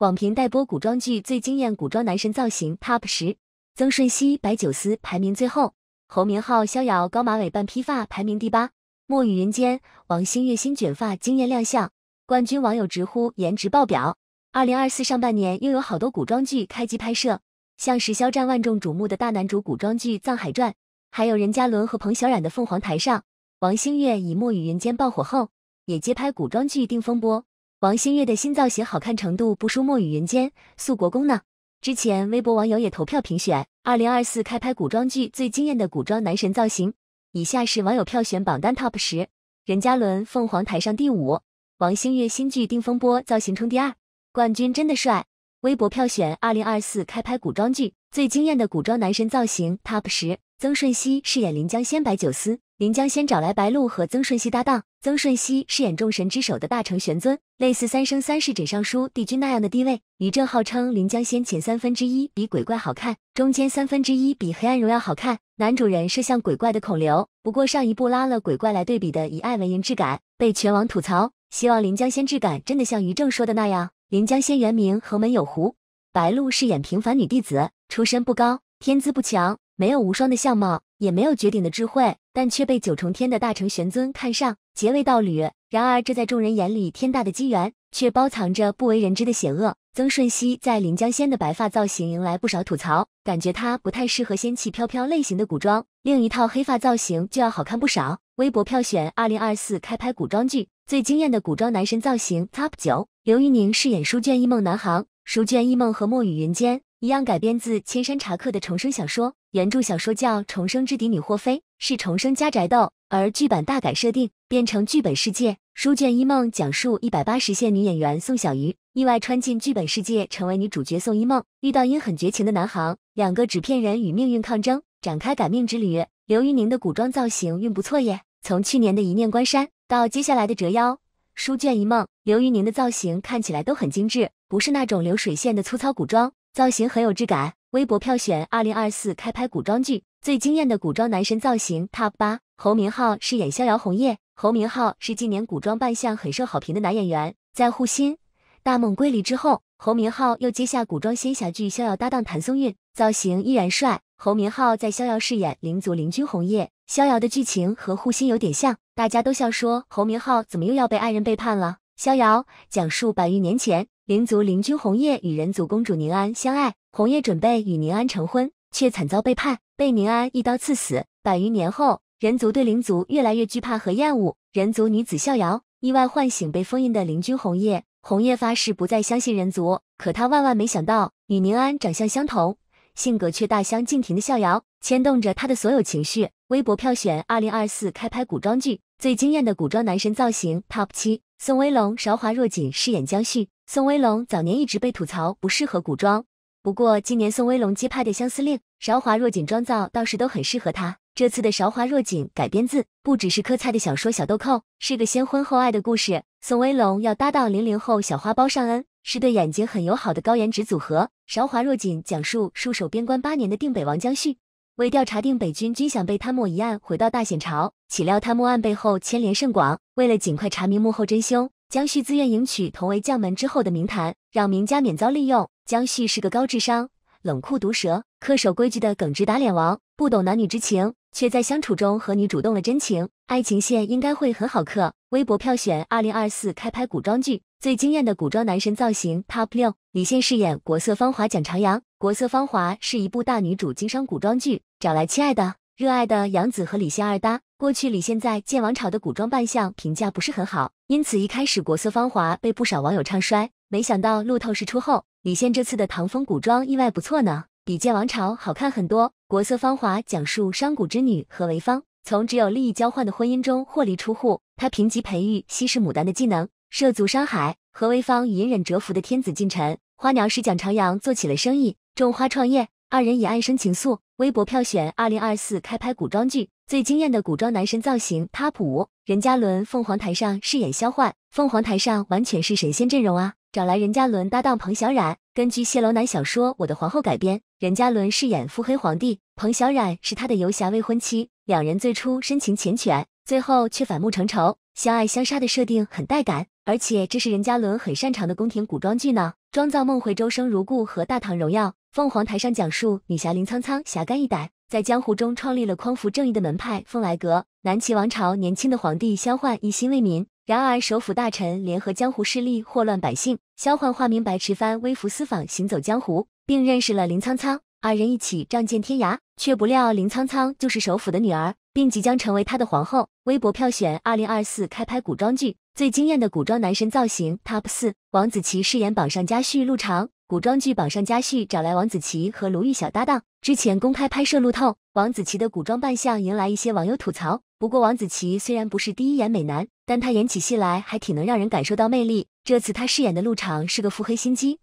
网评待播古装剧最惊艳古装男神造型 TOP 十，曾舜晞、白九思排名最后，侯明昊逍遥高马尾半披发排名第八，墨雨云间王星越新卷发惊艳亮相，冠军网友直呼颜值爆表。二零二四上半年又有好多古装剧开机拍摄，像是肖战万众瞩目的大男主古装剧《藏海传》，还有任嘉伦和彭小冉的《凤凰台上》。王星越以《墨雨云间》爆火后，也接拍古装剧《定风波》。王星越的新造型好看程度不输《墨雨云间》，素国公呢？之前微博网友也投票评选二零二四开拍古装剧最惊艳的古装男神造型，以下是网友票选榜单 TOP 十：任嘉伦《凤凰台上》第五，王星越新剧《定风波》造型冲第二，冠军真的帅！微博票选二零二四开拍古装剧最惊艳的古装男神造型 TOP 十，曾舜晞饰演临江仙白九思。《临江仙》找来白鹿和曾舜晞搭档，曾舜晞饰演众神之首的大成玄尊，类似《三生三世枕上书》帝君那样的地位。于正号称《临江仙》前三分之一比鬼怪好看，中间三分之一比《黑暗荣耀》好看。男主人设像鬼怪的孔刘，不过上一部拉了鬼怪来对比的以爱为营质感被全网吐槽，希望《临江仙》质感真的像于正说的那样。《临江仙》原名《何门有狐》，白鹿饰演平凡女弟子，出身不高，天资不强，没有无双的相貌。也没有绝顶的智慧，但却被九重天的大成玄尊看上，结为道侣。然而，这在众人眼里天大的机缘，却包藏着不为人知的险恶。曾舜晞在《临江仙》的白发造型迎来不少吐槽，感觉他不太适合仙气飘飘类型的古装，另一套黑发造型就要好看不少。微博票选二零二四开拍古装剧最惊艳的古装男神造型 TOP 九，刘宇宁饰演《书卷一梦》南航，《书卷一梦》和《墨雨云间》一样改编自千山茶客的重生小说。原著小说叫《重生之嫡女霍妃，是重生家宅斗，而剧版大改设定，变成剧本世界。书卷一梦讲述一百八十线女演员宋小鱼意外穿进剧本世界，成为女主角宋一梦，遇到阴狠绝情的南航，两个纸片人与命运抗争，展开改命之旅。刘玉宁的古装造型运不错耶，从去年的一念关山到接下来的折腰、书卷一梦，刘玉宁的造型看起来都很精致，不是那种流水线的粗糙古装造型，很有质感。微博票选二零二四开拍古装剧最惊艳的古装男神造型 TOP 八，侯明昊饰演逍遥红叶。侯明昊是近年古装扮相很受好评的男演员，在《护心》《大梦归离》之后，侯明昊又接下古装仙侠剧《逍遥》，搭档谭松韵，造型依然帅。侯明昊在《逍遥》饰演灵族灵君红叶，《逍遥》的剧情和《护心》有点像，大家都笑说侯明昊怎么又要被爱人背叛了。《逍遥》讲述百余年前，灵族灵君红叶与人族公主宁安相爱。红叶准备与宁安成婚，却惨遭背叛，被宁安一刀刺死。百余年后，人族对灵族越来越惧怕和厌恶。人族女子逍遥意外唤醒被封印的灵君红叶，红叶发誓不再相信人族。可他万万没想到，与宁安长相相同，性格却大相径庭的逍遥，牵动着他的所有情绪。微博票选二零二四开拍古装剧最惊艳的古装男神造型 TOP 七：宋威龙、韶华若锦饰演江旭。宋威龙早年一直被吐槽不适合古装。不过，今年宋威龙接拍的《相思令》，韶华若锦妆造倒是都很适合他。这次的《韶华若锦》改编自不只是柯菜的小说《小豆蔻》，是个先婚后爱的故事。宋威龙要搭档零零后小花苞尚恩，是对眼睛很友好的高颜值组合。《韶华若锦》讲述戍守边关八年的定北王江旭，为调查定北军军饷被贪墨一案，回到大显朝，岂料贪墨案背后牵连甚广。为了尽快查明幕后真凶，江旭自愿迎娶同为将门之后的明檀，让明家免遭利用。江旭是个高智商、冷酷毒舌、恪守规矩的耿直打脸王，不懂男女之情，却在相处中和你主动了真情。爱情线应该会很好磕。微博票选二零二四开拍古装剧最惊艳的古装男神造型 TOP 六，李现饰演《国色芳华》蒋长扬。《国色芳华》是一部大女主经商古装剧，找来亲爱的、热爱的杨紫和李现二搭。过去李现在《剑王朝》的古装扮相评价不是很好，因此一开始《国色芳华》被不少网友唱衰。没想到路透释出后。李现这次的唐风古装意外不错呢，比《剑王朝》好看很多。《国色芳华》讲述商贾之女何为芳从只有利益交换的婚姻中获利出户，她贫瘠培育稀世牡丹的技能，涉足商海。何为芳隐忍蛰伏的天子近臣花鸟师蒋长扬做起了生意，种花创业，二人也暗生情愫。微博票选二零二四开拍古装剧最惊艳的古装男神造型，他普任嘉伦凤凰台上饰演萧焕，凤凰台上完全是神仙阵容啊！找来任嘉伦搭档彭小苒，根据谢楼南小说《我的皇后》改编。任嘉伦饰演腹黑皇帝，彭小苒是他的游侠未婚妻。两人最初深情缱绻，最后却反目成仇，相爱相杀的设定很带感。而且这是任嘉伦很擅长的宫廷古装剧呢，《妆造梦回周生如故》和《大唐荣耀》。凤凰台上讲述女侠林苍苍侠肝义胆，在江湖中创立了匡扶正义的门派凤来阁。南齐王朝年轻的皇帝萧焕一心为民。然而，首府大臣联合江湖势力祸乱百姓。萧焕化名白池帆，微服私访，行走江湖，并认识了林苍苍。二人一起仗剑天涯，却不料林苍苍就是首府的女儿，并即将成为他的皇后。微博票选二零二四开拍古装剧最惊艳的古装男神造型 TOP 四，王子奇饰演《榜上佳婿》陆长。古装剧《榜上佳婿》找来王子奇和卢昱小搭档，之前公开拍摄路透。王子奇的古装扮相迎来一些网友吐槽。不过，王子奇虽然不是第一眼美男，但他演起戏来还挺能让人感受到魅力。这次他饰演的陆长是个腹黑心机、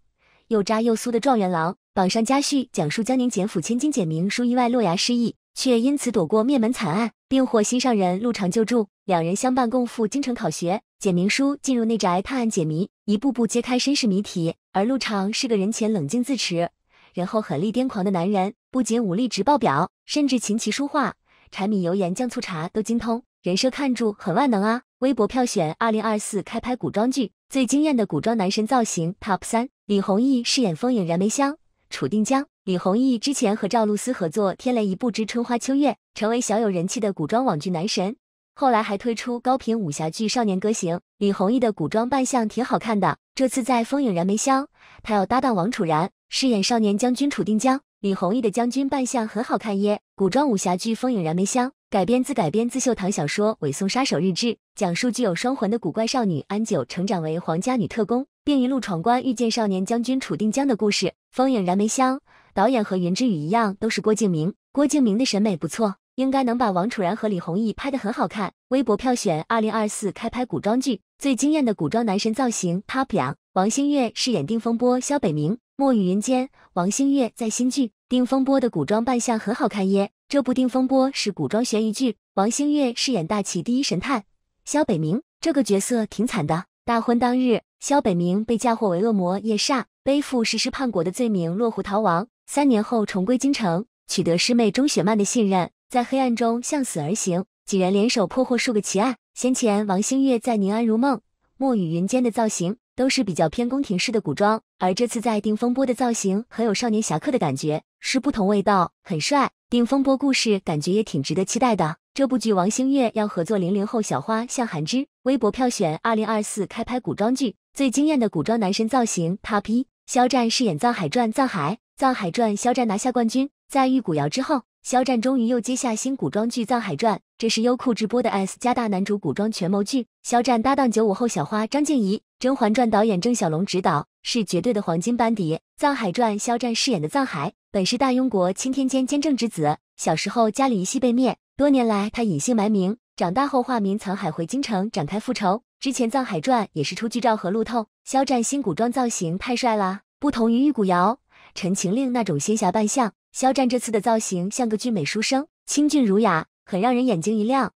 又渣又苏的状元郎，榜上佳婿。讲述江宁简府千金简明书意外落崖失忆，却因此躲过灭门惨案，并获心上人陆长救助，两人相伴共赴京城考学。简明书进入内宅探案解谜，一步步揭开身世谜题。而陆长是个人前冷静自持，人后狠戾癫狂的男人，不仅武力值爆表。甚至琴棋书画、柴米油盐酱醋茶都精通，人设看住很万能啊！微博票选二零二四开拍古装剧最惊艳的古装男神造型 TOP 三，李宏毅饰演《风影燃眉香》楚定江。李宏毅之前和赵露思合作《天雷一部之春花秋月》，成为小有人气的古装网剧男神，后来还推出高频武侠剧《少年歌行》。李宏毅的古装扮相挺好看的，这次在《风影燃眉香》，他要搭档王楚然，饰演少年将军楚定江。李宏毅的将军扮相很好看耶！古装武侠剧《风影燃眉香》改编自改编自秀堂小说《伪宋杀手日志》，讲述具有双魂的古怪少女安九成长为皇家女特工，并一路闯关，遇见少年将军楚定江的故事。《风影燃眉香》导演和云之羽一样，都是郭敬明。郭敬明的审美不错，应该能把王楚然和李宏毅拍得很好看。微博票选二零二四开拍古装剧最惊艳的古装男神造型 TOP 两，王星越饰演《定风波》萧北冥。《墨雨云间》王星越在新剧《定风波》的古装扮相很好看耶！这部《定风波》是古装悬疑剧，王星越饰演大齐第一神探萧北冥，这个角色挺惨的。大婚当日，萧北冥被嫁祸为恶魔夜煞，背负实施叛国的罪名落户逃亡。三年后重归京城，取得师妹钟雪漫的信任，在黑暗中向死而行，几人联手破获数个奇案。先前王星越在《宁安如梦》《墨雨云间》的造型。都是比较偏宫廷式的古装，而这次在《定风波》的造型很有少年侠客的感觉，是不同味道，很帅。《定风波》故事感觉也挺值得期待的。这部剧王星越要合作零零后小花向寒之，微博票选二零二四开拍古装剧最惊艳的古装男神造型，top 一。肖战饰演《藏海传》藏海，《藏海传》肖战拿下冠军，在《玉古窑之后。肖战终于又接下新古装剧《藏海传》，这是优酷直播的 S 加大男主古装权谋剧。肖战搭档九五后小花张婧仪，《甄嬛传》导演郑晓龙执导，是绝对的黄金班底。《藏海传》，肖战饰演的藏海，本是大雍国青天监监正之子，小时候家里一系被灭，多年来他隐姓埋名，长大后化名藏海回京城展开复仇。之前《藏海传》也是出剧照和路透，肖战新古装造型太帅了，不同于玉骨遥。《陈情令》那种仙侠扮相，肖战这次的造型像个俊美书生，清俊儒雅，很让人眼睛一亮。